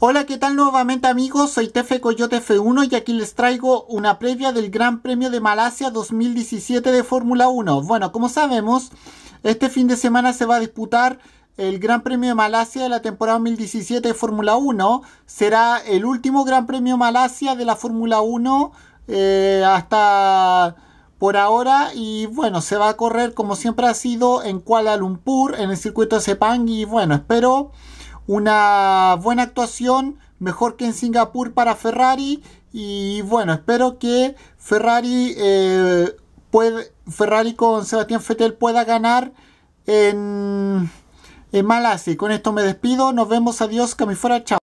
Hola, ¿qué tal nuevamente amigos? Soy Tefe Coyote F1 y aquí les traigo una previa del Gran Premio de Malasia 2017 de Fórmula 1. Bueno, como sabemos, este fin de semana se va a disputar el Gran Premio de Malasia de la temporada 2017 de Fórmula 1. Será el último Gran Premio Malasia de la Fórmula 1 eh, hasta por ahora y bueno, se va a correr como siempre ha sido en Kuala Lumpur, en el circuito de Sepang y bueno, espero una buena actuación, mejor que en Singapur para Ferrari. Y bueno, espero que Ferrari, eh, puede, Ferrari con Sebastián Fettel pueda ganar en, en Malasia. Con esto me despido, nos vemos, adiós, que fuera, chao.